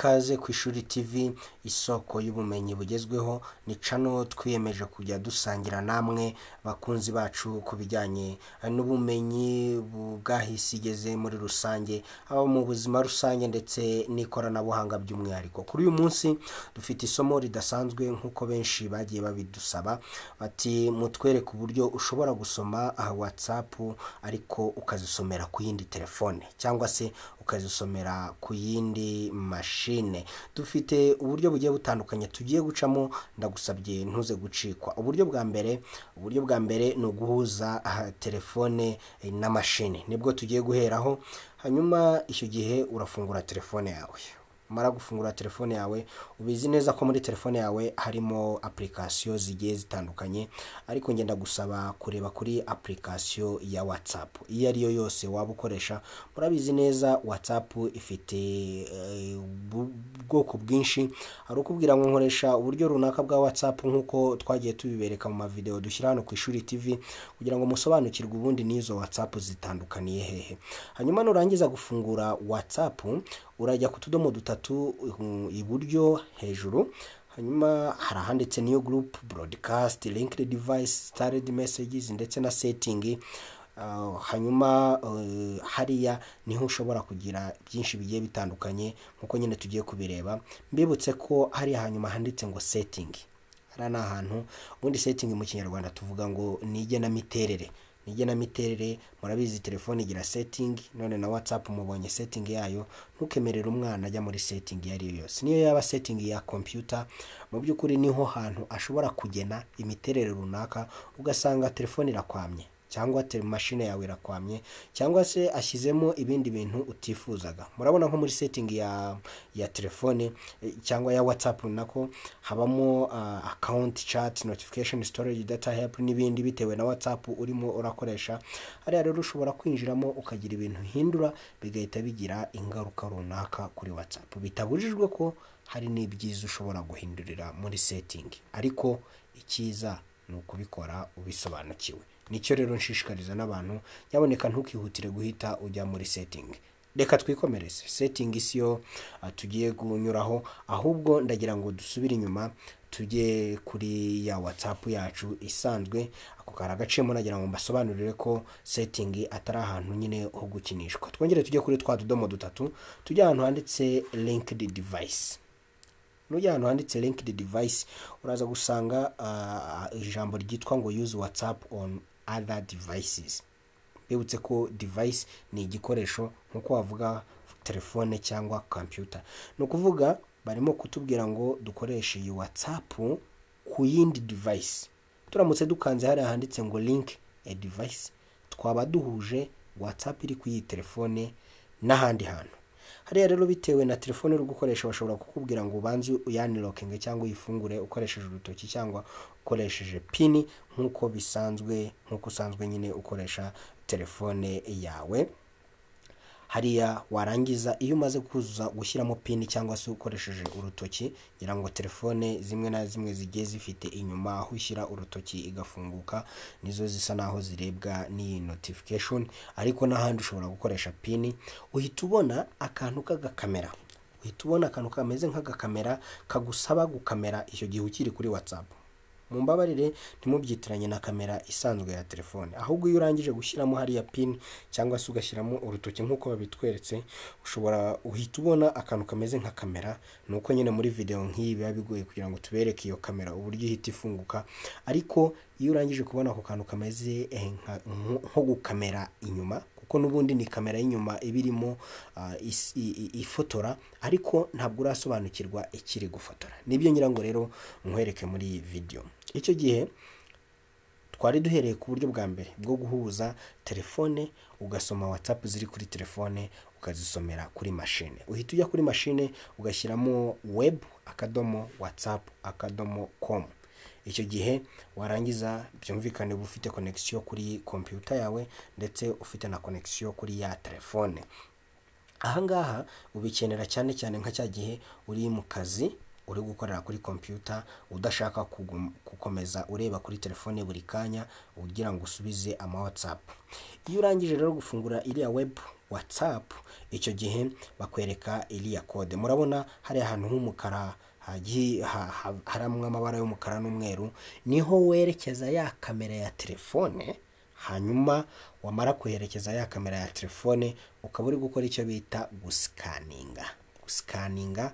ikaze ku ishuri TV isoko y'ubumenyi bugezweho ni cano twiyemeje kujya dusangira namwe bakunzi bacu ku bijyanye n'ubumenyi bwahise igeze muri rusange haba mu buzima rusange ndetse n'ikoranabuhanga by'umwihariko kuri uyu munsi dufite isomo ridasanzwe nk'uko benshi bagiye babidusaba bati mutwereke uburyo ushobora gusoma aha WhatsApp ariko ukazisomera ku yindi telefone cyangwa se ukazisomera ku yindi mashini mashine dufite uburyo bugiye butandukanye tugiye gucamo ndagusabye ntuze gucikwa uburyo bwa mbere uburyo bwa mbere ni uguhuza ah, telefone na mashini nibwo tugiye guheraho hanyuma icyo gihe urafungura telefone yawe umara gufungura telefone yawe ubizi neza ko muri telefone yawe harimo apurikasiyo zigiye zitandukanye ariko ngenda gusaba kureba kuri apurikasiyo ya watsapu iyo yo yose waba ukoresha murabizi neza watsapu ifite eh, ubwoko bwinshi hari ukubwira ngo nkoresha uburyo runaka bwa watsapu nk'uko twagiye tubibereka mu mavideo dushyira hano ku ishuri tv kugira ngo musobanukirwe ubundi n'izo watsapu zitandukaniye hehe hanyuma nurangiza gufungura watsapu urajya ku tudomo dutatu um, iburyo hejuru hanyuma hari ahanditse new group broadcast linked device starred messages ndetse na setting uh, hanyuma uh, hariya niho ushobora kugira byinshi bigiye bitandukanye nk'uko nyine tugiye kubireba mbibutse ko hariya hanyuma handitse ngo setting hariya ni ahantu ubundi setting mu kinyarwanda tuvuga ngo ni igenamiterere igenamiterere murabizi telefone igira setingi none na watsapu mubonye setingi yayo ntukemerere umwana ajya muri setingi iyo ariyo yose niyo yaba setingi ya kompiyuta mu by'ukuri niho hantu ashobora kugena imiterere runaka ugasanga telefone irakwamye. cyangwa telemashine yawe irakwamye cyangwa se ashyizemo ibindi bintu utifuzaga murabona nko muri setingi ya ya telefone eh, cyangwa ya watsapu nako habamo akawunti ah, cati notifikasheni sitoregi data hepu n'ibindi bitewe na watsapu urimo urakoresha hariya rero ushobora kwinjiramo ukagira ibintu uhindura bigahita bigira ingaruka runaka kuri watsapu bitabujijwe ko hari n'ibyiza ushobora guhindurira muri setingi ariko icyiza ni ukubikora ubisobanukiwe nicyo rero nshishikariza n'abantu nyaboneka ntukihutire guhita ujya muri setingi reka twikomereze setingi si yo ah, tugiye kunyuraho ahubwo ndagira ngo dusubire inyuma tujye kuri ya watsapu yacu isanzwe ako kari agaciyemo nagira ngo mbasobanurire ko setingi atari ahantu nyine ho gukinishwa twongere tujye kuri twa tudomo dutatu tujye ahantu handitse linkidi divayisi nujya ahantu handitse linkidi divayisi uraza gusanga ah, ijambo ryitwa ngo yuzi watsapu onu other devices bibutse ko device ni igikoresho nk'uko wavuga telefone cyangwa computer ni ukuvuga barimo kutubwira ngo dukoreshe iyi whatsapp ku yindi device turamutse dukanze hariya handitse ngo link a device twaba duhuje whatsapp iri ku iyi telefone n'ahandi hantu hariya rero bitewe na telefone uri gukoresha bashobora kukubwira ngo ubanze uyanilokinge cyangwa uyifungure ukoresheje urutoki cyangwa ukoresheje pini nk'uko bisanzwe nk'uko usanzwe nyine ukoresha telefone yawe hariya warangiza iyo umaze kuzuza gushyiramo pini cyangwa se ukoresheje urutoki ngira ngo telefone zimwe na zimwe zigiye zifite inyuma aho ushyira urutoki igafunguka nizo zisa naho zirebwa n'iyi notification ariko n'ahandi ushobora gukoresha pini uhita ubona akantu k'agakamera uhita ubona akantu kameze nk'agakamera kagusaba gukamera icyo gihe ukiri kuri watsapu. mumbabarire ntimubyitiranye na kamera isanzwe ya telefone ahubwo iyo urangije gushyiramo hariya pini cyangwa se ugashyiramo urutoki nk'uko babitweretse ushobora uhita ubona akantu kameze nka kamera ni uko nyine muri videwo nk'iyi biba bigoye kugira ngo tubereke iyo kamera uburyo ihita ifunguka ariko iyo urangije kubona ako kantu kameze eh, nko gukamera inyuma kuko n'ubundi ni kamera y'inyuma iba irimo ah, ifotora ariko ntabwo urasobanukirwa ikiri gufotora nibyo ngira ngo rero nkwereke muri iyi videwo. icyo gihe twari duhereye ku buryo bwa mbere bwo guhuza telefone ugasoma watsapu ziri kuri telefone ukazisomera kuri mashine uhita ujya kuri mashine ugashyiramo webu akadomo watsapu akadomo komu icyo gihe warangiza byumvikane uba ufite konegisiyo kuri kompiyuta yawe ndetse ufite na konegisiyo kuri ya telefone aha ngaha ubikenera cyane cyane nka cya gihe uri mu kazi uri gukorera kuri kompiyuta udashaka gukomeza ureba kuri telefone buri kanya ugira ngo usubize ama WhatsApp, iyo urangije rero gufungura iriya web WhatsApp icyo gihe bakwereka iriya kode, murabona hari ahantu h'umukara harimo amabara y'umukara n'umweru niho werekeza ya kamera ya telefone hanyuma wamara kuherekeza ya kamera ya telefone ukaba uri gukora icyo bita gusikaninga, gusikaninga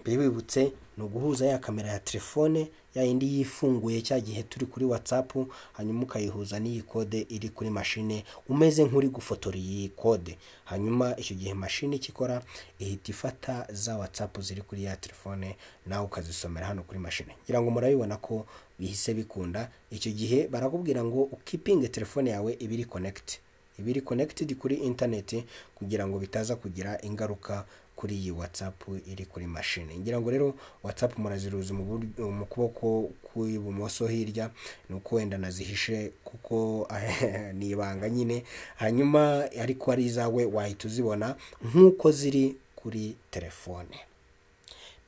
mbere wibutse ni uguhuza ya kamera ya telefone ya yindi yifunguye cya gihe turi kuri watsapu hanyuma ukayihuza n'iyi kode iri kuri mashine umeze nk'uri gufotora iyi kode hanyuma icyo gihe mashini ikikora ihita ifata za watsapu ziri kuri ya telefone nawe ukazisomera hano kuri mashine ngira ngo murabibona ko bihise bikunda icyo gihe barakubwira ngo ukipinge telefone yawe ibiri konekiti ibiri konekitidi kuri interineti kugira ngo bitaza kugira ingaruka kuri iyi WhatsApp iri kuri mashini ngira ngo rero WhatsApp muraziruza mu kuboko kw'ibumoso hirya ni uko wenda nazihishe kuko ni ibanga nyine hanyuma ariko ari izawe wahita uzibona nk'uko ziri kuri telefone.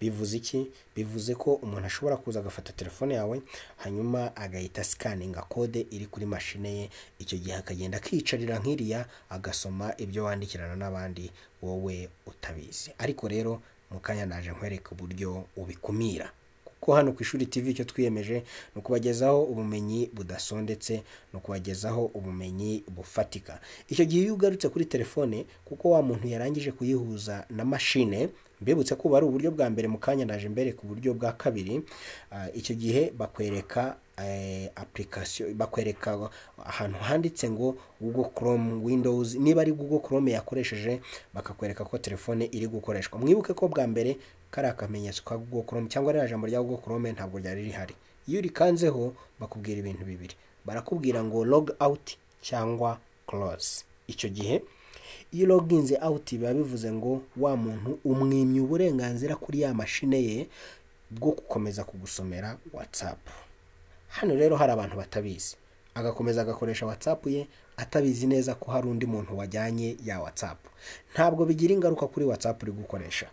bivuze iki bivuze ko umuntu ashobora kuza agafata telefone yawe hanyuma agahita asikaninga kode iri kuri mashine ye icyo gihe akagenda akiyicarira nk'iriya agasoma ibyo wandikirana n'abandi wowe utabizi ariko rero mu kanya naje nkwereka uburyo ubikumira. ko hano ku ishuri TV icyo twiyemeje ni ukubagezaho ubumenyi budasondetse no kubagezaho ubumenyi bufatika icyo gihe iyo ugarutse kuri telefone kuko wa muntu yarangije kuyihuza na mashine mbibutse ko ari uburyo bwa mbere mu kanya mbere ku buryo bwa kabiri ah, icyo gihe bakwereka eh, apurikasiyo bakwereka ahantu handitse ngo google chrome windows niba ari google chrome yakoresheje bakakwereka ko telefone iri gukoreshwa mwibuke ko bwa mbere kariya kamenyetso ka google chrome cyangwa ririya jambo rya google chrome ntabwo ryari rihari iyo urikanzeho bakubwira ibintu bibiri barakubwira ngo log out cyangwa close icyo gihe iyo uloginze out biba bivuze ngo wa muntu umwimye uburenganzira kuri ya mashine ye bwo gukomeza kugusomera whatsapp hano rero hari abantu batabizi agakomeza agakoresha WhatsApp ye atabizi neza ko hari undi muntu wajyanye ya WhatsApp ntabwo bigira ingaruka kuri WhatsApp uri gukoresha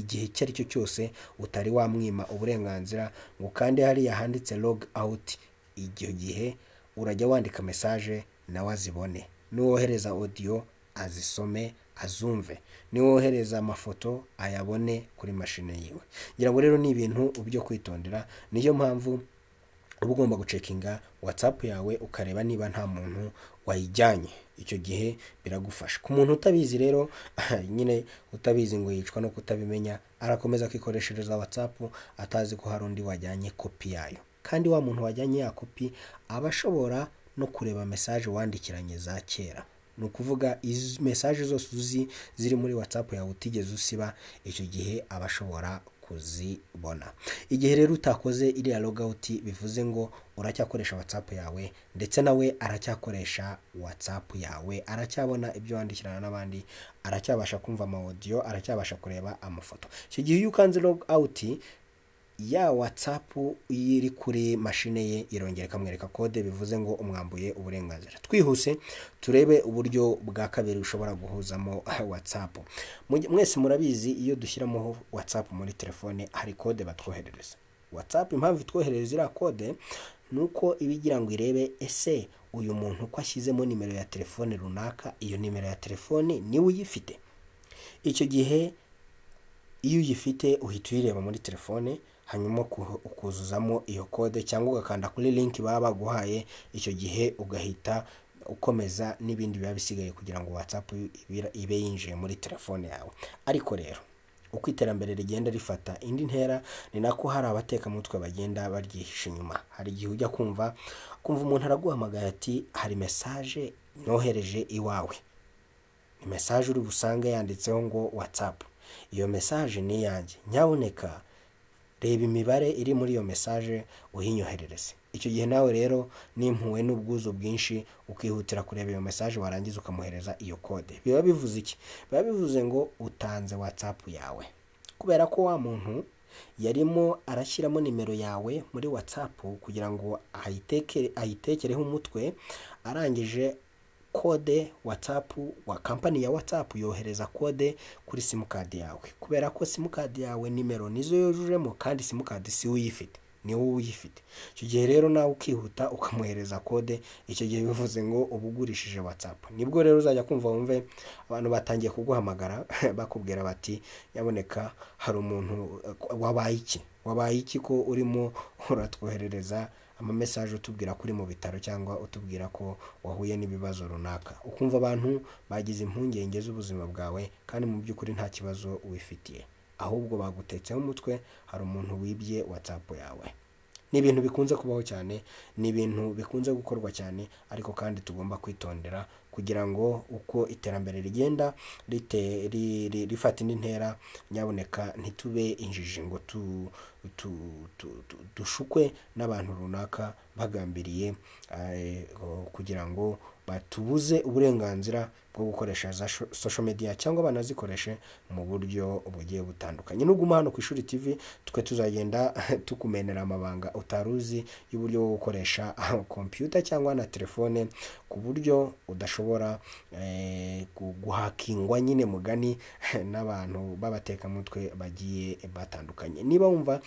igihe icyo ari cyo cyose utari wamwima uburenganzira ngo kandi hariya handitse log out icyo gihe urajya wandika message nawe azibone n'uwohereza audio azisome azumve niwohereza amafoto ayabone kuri mashini yiwe ngira ngo rero ni ibintu byo kwitondera niyo mpamvu uba ugomba gucekinga watsapu yawe ukareba niba nta muntu wayijyanye icyo gihe biragufasha ku muntu utabizi rero nyine utabizi ngo yicwa no kutabimenya arakomeza akikoreshereza watsapu atazi ko hari undi wajyanye kopi yayo kandi wa muntu wajyanye ya kopi aba ashobora no kureba mesaje wandikiranye za kera. ni ukuvuga mesaje zose uzi ziri muri watsapu yawe utigeze usiba icyo gihe aba ashobora kuzibona igihe rero utakoze iriya logawuti bivuze ngo uracyakoresha watsapu yawe ndetse nawe aracyakoresha watsapu yawe aracyabona ibyo wandikirana n'abandi aracyabasha kumva amawodiyo aracyabasha kureba amafoto icyo gihe iyo ukanze log out ya watsapu iri kuri mashine ye irongera ikamwereka kode bivuze ngo umwambuye uburenganzira twihuse turebe uburyo bwa kabiri ushobora guhuzamo watsapu mwese murabizi iyo dushyiramo watsapu muri telefone hari kode batwoherereza watsapu impamvu itwoherereza iriya kode ni uko iba igira ngo irebe ese uyu muntu uko ashyizemo nimero ya telefone runaka iyo nimero ya telefone niwe uyifite icyo gihe iyo uyifite uhita uyireba muri telefone hanyuma ukuzuzamo iyo kode cyangwa ugakanda kuri linki baba baguhaye icyo gihe ugahita ukomeza n'ibindi biba bisigaye kugira ngo watsapu ibe yinjiye muri telefone yawe ariko rero uko iterambere rigenda rifata indi ntera ni nako hari abatekamutwe bagenda baryihisha inyuma hari igihe ujya kumva kumva umuntu araguhamagaye ati hari mesaje nohereje iwawe ni mesaje uri busange yanditseho ngo watsapu iyo mesaje ni iyanjye nyabuneka reba imibare iri muri iyo message uyinyoherereze icyo gihe nawe rero nimpuwe n'ubwuzu bwinshi ukihutira kureba iyo message warangiza ukamuhereza iyo kode biba bivuze iki biba bivuze ngo utanze whatsapp yawe kubera ko wa muntu yarimo arashyiramo nimero yawe muri whatsapp kugira ngo ayitekereho umutwe arangije kode watsapu wa kampani ya watsapu yohereza kode kuri simukadi yawe kubera ko simukadi yawe nimero nizo yujujemo kandi simukadi si uyifite ni wowe uyifite icyo gihe rero nawe ukihuta ukamwohereza kode icyo gihe bivuze ngo uba ugurishije watsapu nibwo rero uzajya kumva wumve abantu batangiye kuguhamagara bakubwira bati yaboneka hari umuntu wabaye iki wabaye iki ko urimo uratwoherereza amamesaje utubwira ko uri mu bitaro cyangwa utubwira ko wahuye n'ibibazo runaka ukumva abantu bagize impungenge z'ubuzima bwawe kandi mu by'ukuri nta kibazo wifitiye ahubwo bagutetseho umutwe hari umuntu wibye watsapu yawe ni ibintu bikunze kubaho cyane ni ibintu bikunze gukorwa cyane ariko kandi tugomba kwitondera kugira ngo uko iterambere rigenda rifata indi ntera nyaboneka ntitube injiji ngo dushukwe n'abantu runaka bagambiriye eh, kugira ngo batubuze uburenganzira bwo gukoresha za social media cyangwa banazikoreshe mu buryo bugiye butandukanye. Nuguma hano ku Ishuri TV twe tuzagenda tukumenera amabanga utari uzi y'uburyo bwo gukoresha computer cyangwa na telefone ku buryo udashobora bashobora eh, guhakingwa nyine mugani eh, n'abantu b'abatekamutwe bagiye batandukanye niba wumva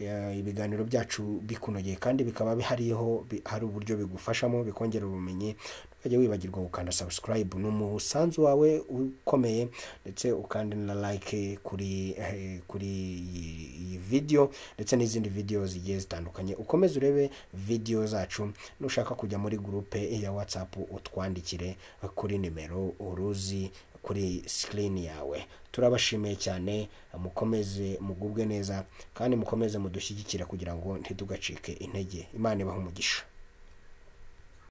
eh, ibiganiro byacu bikunogeye kandi bikaba hariho hari uburyo bigufashamo bikongera ubumenyi ukajya wibagirwa gukanda subscribe ni umusanzu wawe ukomeye ndetse ukande na like kuri eh, kuri iyi video ndetse n'izindi video zigiye zitandukanye ukomeze urebe video zacu nushaka kujya muri gurupe ya whatsapp utwandikire kuri nimero uruzi kuri screen yawe turabashimiye cyane mukomeze mugubwe neza kandi mukomeze mudushyigikire kugira ngo ntitugacike intege imana ibaha umugisha